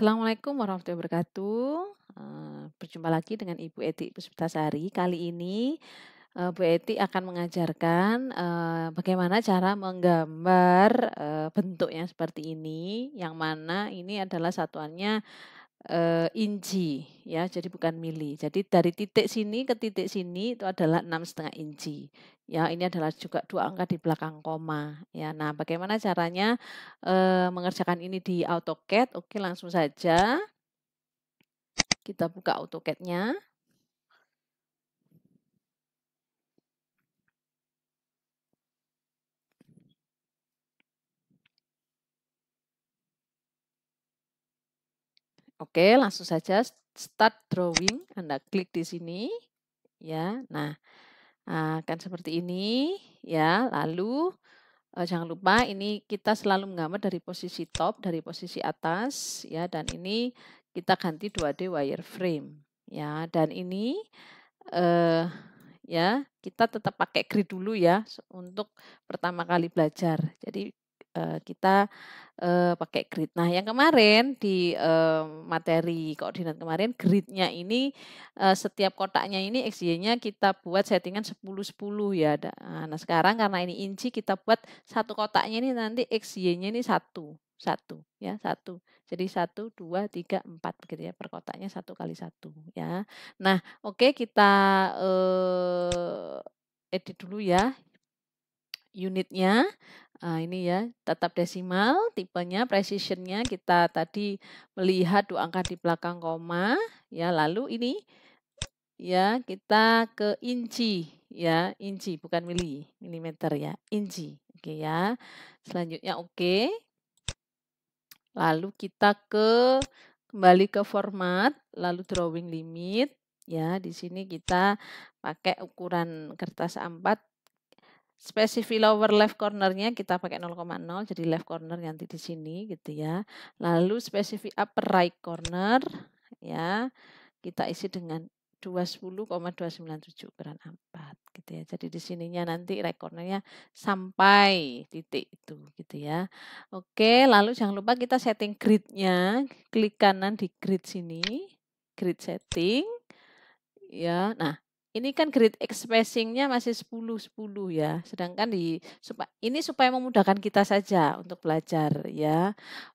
Assalamualaikum warahmatullahi wabarakatuh. Eh, berjumpa lagi dengan Ibu Eti Puspitasari. Kali ini Ibu eh, Bu Eti akan mengajarkan eh, bagaimana cara menggambar bentuk bentuknya seperti ini, yang mana ini adalah satuannya uh, inci ya jadi bukan mili jadi dari titik sini ke titik sini itu adalah enam setengah inci ya ini adalah juga dua angka di belakang koma ya nah bagaimana caranya uh, mengerjakan ini di AutoCAD oke langsung saja kita buka AutoCAD-nya Oke, langsung saja start drawing. Anda klik di sini ya. Nah, ah, akan seperti ini ya. Lalu eh, jangan lupa ini kita selalu menggambar dari posisi top, dari posisi atas ya dan ini kita ganti 2D wireframe ya. Dan ini eh ya, kita tetap pakai grid dulu ya untuk pertama kali belajar. Jadi uh, kita uh, pakai grid. Nah, yang kemarin di uh, materi koordinat kemarin gridnya ini uh, setiap kotaknya ini XY-nya kita buat settingan 10 10 ya. Ah, nah, sekarang karena ini inci kita buat satu kotaknya ini nanti XY-nya ini satu satu ya satu jadi satu dua tiga empat begitu ya per kotaknya satu kali satu ya nah oke okay, kita uh, edit dulu ya unitnya. Uh, ini ya, tetap desimal, tipenya, precisionnya kita tadi melihat dua angka di belakang koma, ya, lalu ini ya kita ke inci, ya, inci bukan mili, milimeter ya, inci. Oke ya. Selanjutnya oke. Lalu kita ke kembali ke format, lalu drawing limit ya. Di sini kita pakai ukuran kertas A4 spesifik lower left cornernya kita pakai 0,0 jadi left corner nanti di sini gitu ya lalu spesifik upper right corner ya kita isi dengan 20,297 kurang 4 gitu ya. Jadi di sininya nanti right cornernya sampai titik itu gitu ya. Oke, lalu jangan lupa kita setting gridnya. Klik kanan di grid sini, grid setting. Ya, nah ini kan grid expressingnya nya masih 10 10 ya. Sedangkan di ini supaya memudahkan kita saja untuk belajar ya.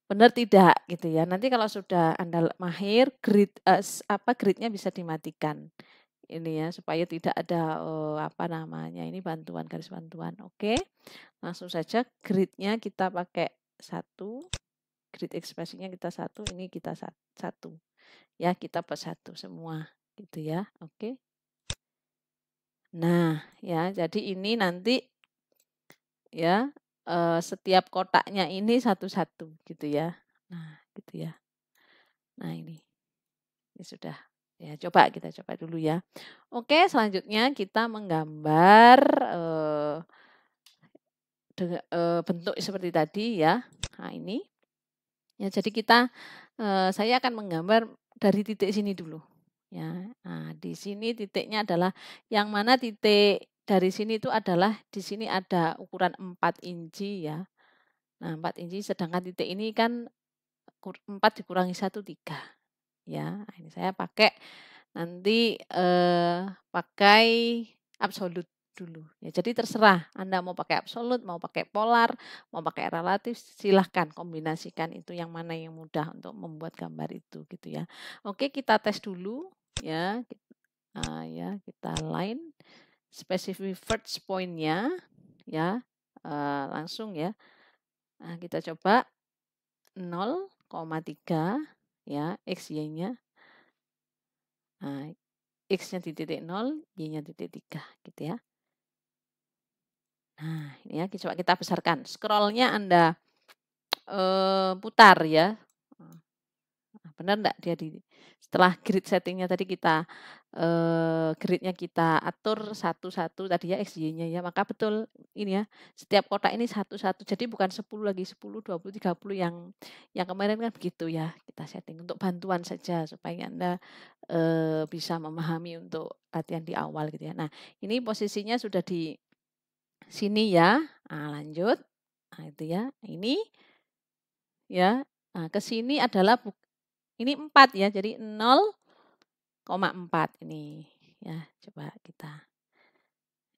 Benar tidak gitu ya. Nanti kalau sudah Anda mahir grid uh, apa gridnya bisa dimatikan. Ini ya supaya tidak ada oh, apa namanya ini bantuan garis bantuan. Oke. Langsung saja gridnya kita pakai satu grid expressing-nya kita satu ini kita satu ya kita pas satu semua gitu ya oke Nah, ya, jadi ini nanti ya eh, setiap kotaknya ini satu-satu gitu ya. Nah, gitu ya. Nah, ini. Ini ya sudah. Ya, coba kita coba dulu ya. Oke, selanjutnya kita menggambar eh, de, eh, bentuk seperti tadi ya. Nah, ini. Ya, jadi kita eh, saya akan menggambar dari titik sini dulu. Ya, nah, di sini titiknya adalah yang mana titik dari sini itu adalah di sini ada ukuran 4 inci ya. Nah, 4 inci sedangkan titik ini kan 4 dikurangi 1 3. Ya, nah, ini saya pakai nanti eh, pakai absolut dulu. Ya, jadi terserah Anda mau pakai absolut, mau pakai polar, mau pakai relatif, silahkan kombinasikan itu yang mana yang mudah untuk membuat gambar itu gitu ya. Oke, kita tes dulu. Ya, ah, ya kita, uh, ya kita line specific first pointnya ya uh, langsung ya nah, kita coba 0,3 ya x y nya nah, x nya di titik 0 y nya di titik 3 gitu ya nah ini ya coba kita besarkan scrollnya anda uh, putar ya Benar enggak dia di setelah grid settingnya tadi kita eh, gridnya kita atur satu-satu tadi ya XY-nya ya. Maka betul ini ya. Setiap kotak ini satu-satu. Jadi bukan 10 lagi 10, 20, 30 yang yang kemarin kan begitu ya. Kita setting untuk bantuan saja supaya Anda eh, bisa memahami untuk latihan di awal gitu ya. Nah, ini posisinya sudah di sini ya. Nah, lanjut. Nah, itu ya. Ini ya. Nah, ke sini adalah ini 4 ya, jadi 0,4 ini. Ya, coba kita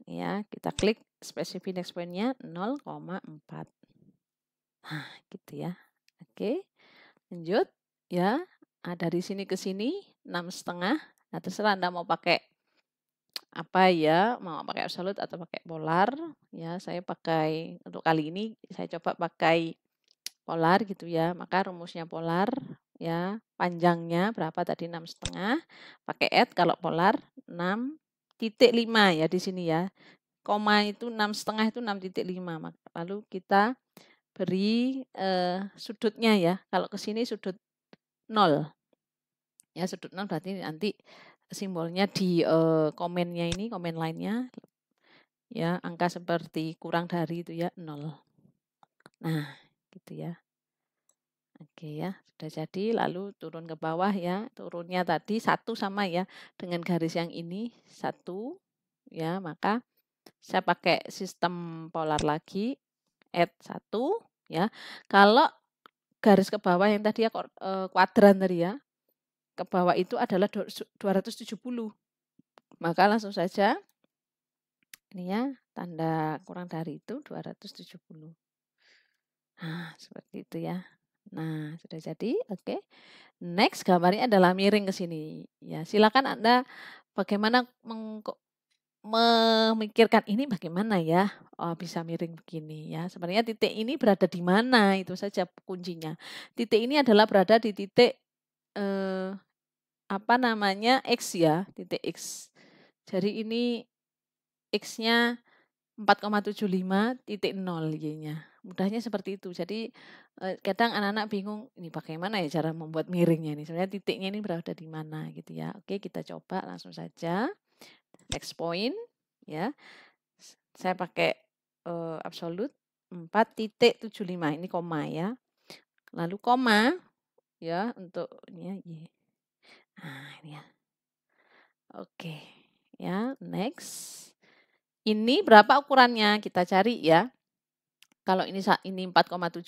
ya, kita klik spesifik index point-nya 0,4. Nah, gitu ya. Oke. Lanjut ya. Nah, dari sini ke sini enam setengah. Nah, terserah Anda mau pakai apa ya, mau pakai absolut atau pakai polar. Ya, saya pakai untuk kali ini saya coba pakai polar gitu ya. Maka rumusnya polar ya panjangnya berapa tadi enam setengah pakai at kalau polar enam titik lima ya di sini ya koma itu enam setengah itu enam titik 6.5 lalu kita beri eh, sudutnya ya kalau ke sini sudut nol ya sudut nol berarti nanti simbolnya di eh, komennya ini komen lainnya ya angka seperti kurang dari itu ya nol nah gitu ya Oke ya, sudah jadi. Lalu turun ke bawah ya. Turunnya tadi satu sama ya dengan garis yang ini satu ya. Maka saya pakai sistem polar lagi add satu ya. Kalau garis ke bawah yang tadi ya eh, kuadran tadi ya ke bawah itu adalah 270. Maka langsung saja ini ya tanda kurang dari itu 270. Nah, seperti itu ya. Nah, sudah jadi. Oke. Okay. Next gambarnya adalah miring ke sini. Ya, silakan Anda bagaimana meng memikirkan ini bagaimana ya oh, bisa miring begini ya. Sebenarnya titik ini berada di mana itu saja kuncinya. Titik ini adalah berada di titik eh, apa namanya x ya, titik x. Jadi ini x-nya 4,75 titik 0 y-nya mudahnya seperti itu jadi kadang anak-anak bingung ini bagaimana ya cara membuat miringnya ini sebenarnya titiknya ini berada di mana gitu ya oke kita coba langsung saja next point ya saya pakai uh, absolut 4.75 ini koma ya lalu koma ya untuk ya, ya. Nah, ini ya oke ya next ini berapa ukurannya kita cari ya kalau ini ini 4,75,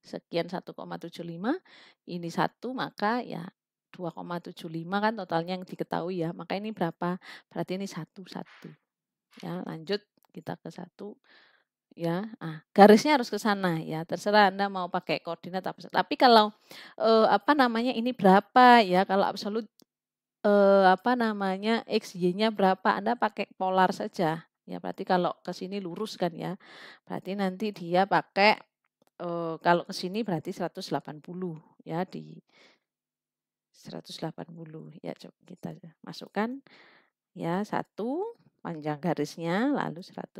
sekian 1,75, ini satu maka ya 2,75 kan totalnya yang diketahui ya. Maka ini berapa? Berarti ini satu satu Ya, lanjut kita ke satu ya. Ah, garisnya harus ke sana ya. Terserah Anda mau pakai koordinat apa. Tapi kalau eh, apa namanya ini berapa ya? Kalau absolut eh, apa namanya x y nya berapa? Anda pakai polar saja. Ya berarti kalau ke sini lurus kan ya. Berarti nanti dia pakai e, kalau ke sini berarti 180 ya di 180 ya coba kita masukkan ya satu panjang garisnya lalu 180.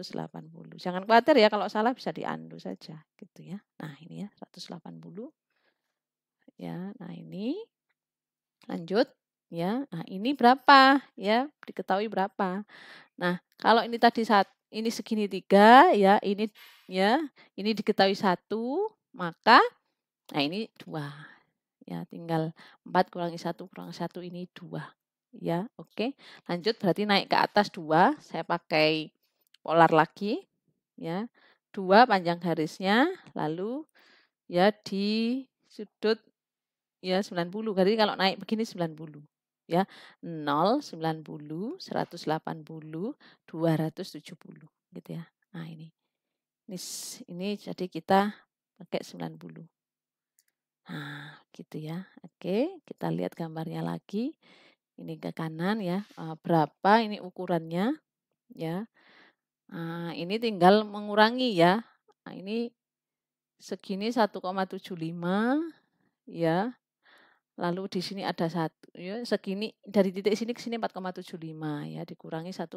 Jangan khawatir ya kalau salah bisa diandu saja gitu ya. Nah, ini ya 180. Ya, nah ini lanjut ya. Nah, ini berapa ya? Diketahui berapa? Nah, kalau ini tadi saat ini segini tiga, ya ini ya ini diketahui satu, maka nah ini dua. Ya, tinggal empat kurangi satu kurang satu ini dua. Ya, oke. Lanjut berarti naik ke atas dua. Saya pakai polar lagi. Ya, dua panjang garisnya, lalu ya di sudut ya sembilan 90. Jadi kalau naik begini sembilan puluh ya 0 90 180 270 gitu ya nah ini ini ini jadi kita pakai 90 nah gitu ya oke kita lihat gambarnya lagi ini ke kanan ya eh, berapa ini ukurannya ya nah, ini tinggal mengurangi ya nah, ini segini 1,75 ya Lalu di sini ada satu ya segini dari titik sini ke sini 4,75 ya dikurangi 1,75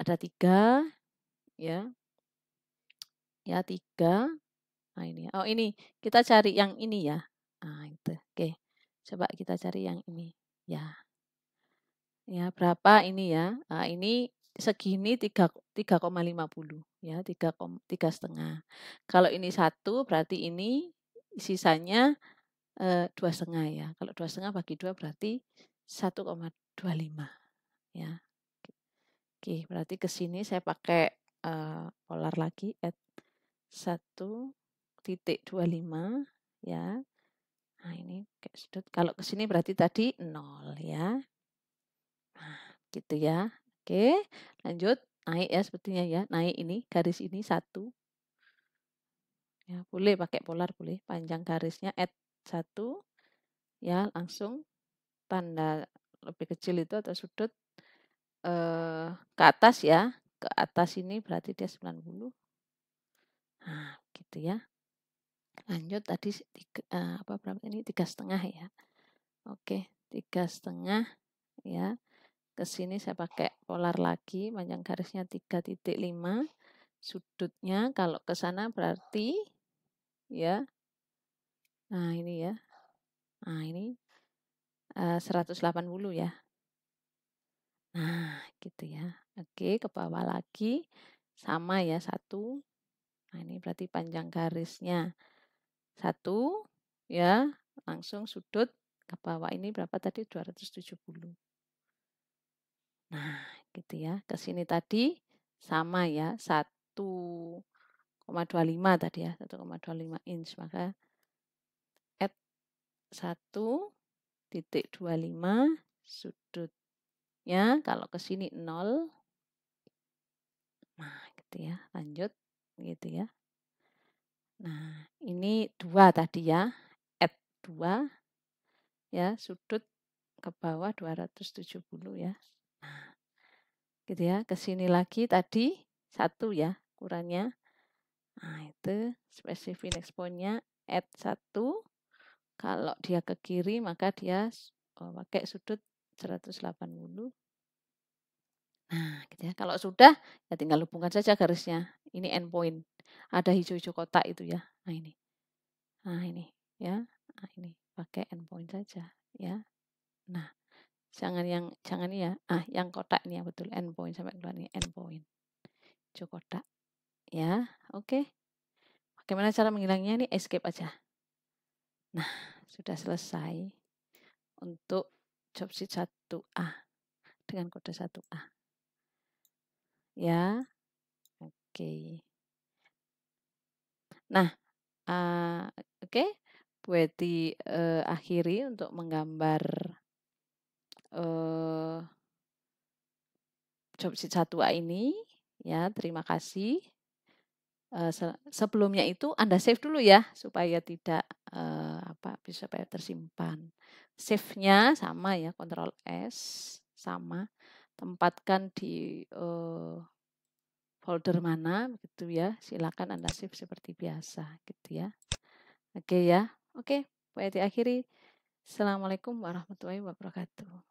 ada tiga ya ya tiga nah ini ya. oh ini kita cari yang ini ya nah itu oke coba kita cari yang ini ya ya berapa ini ya nah, ini segini tiga tiga koma lima puluh ya tiga tiga setengah kalau ini satu berarti ini sisanya Eh, dua setengah ya. Kalau dua setengah bagi dua berarti 1,25 ya. Oke, berarti ke sini saya pakai uh, polar lagi at 1.25 ya. Nah, ini kayak sudut. Kalau ke sini berarti tadi nol ya. Nah, gitu ya. Oke, lanjut naik ya sepertinya ya. Naik ini garis ini satu. Ya, boleh pakai polar boleh. Panjang garisnya at satu ya langsung tanda lebih kecil itu atau sudut eh, ke atas ya ke atas ini berarti dia 90 nah gitu ya lanjut tadi tiga, eh, apa berapa ini tiga setengah ya oke tiga setengah ya ke sini saya pakai polar lagi panjang garisnya 3.5 sudutnya kalau ke sana berarti ya Nah, ini ya. Nah, ini uh, 180 ya. Nah, gitu ya. Oke, ke bawah lagi. Sama ya, satu. Nah, ini berarti panjang garisnya. Satu, ya. Langsung sudut ke bawah ini berapa tadi? 270. Nah, gitu ya. Ke sini tadi sama ya, 1,25 tadi ya, 1,25 inch. Maka 1 titik 25 sudut ya kalau ke sini 0 nah gitu ya lanjut gitu ya nah ini dua tadi ya f 2 ya sudut ke bawah 270 ya nah, gitu ya ke sini lagi tadi satu ya ukurannya nah itu spesifik exponnya at 1 kalau dia ke kiri maka dia oh, pakai sudut 180. Nah, gitu ya. Kalau sudah ya tinggal hubungkan saja garisnya. Ini end point. Ada hijau-hijau kotak itu ya. Nah, ini. Nah, ini ya. Nah, ini pakai end point saja ya. Nah, jangan yang jangan ya. Ah, yang kotak ini ya betul end point sampai keluar ini end point. kotak. Ya, oke. Okay. Bagaimana cara menghilangnya? Ini escape aja. Nah, sudah selesai untuk job sheet 1A dengan kode 1A. Ya. Oke. Okay. Nah, uh, oke. Okay. Buat di uh, akhiri untuk menggambar uh, job sheet 1A ini ya. Terima kasih. Eh, sebelumnya itu Anda save dulu ya supaya tidak uh, apa bisa supaya tersimpan. Save-nya sama ya Ctrl S sama tempatkan di uh, folder mana begitu ya. Silakan Anda save seperti biasa gitu ya. Oke okay, ya. Oke, okay, baik diakhiri. Assalamualaikum warahmatullahi wabarakatuh.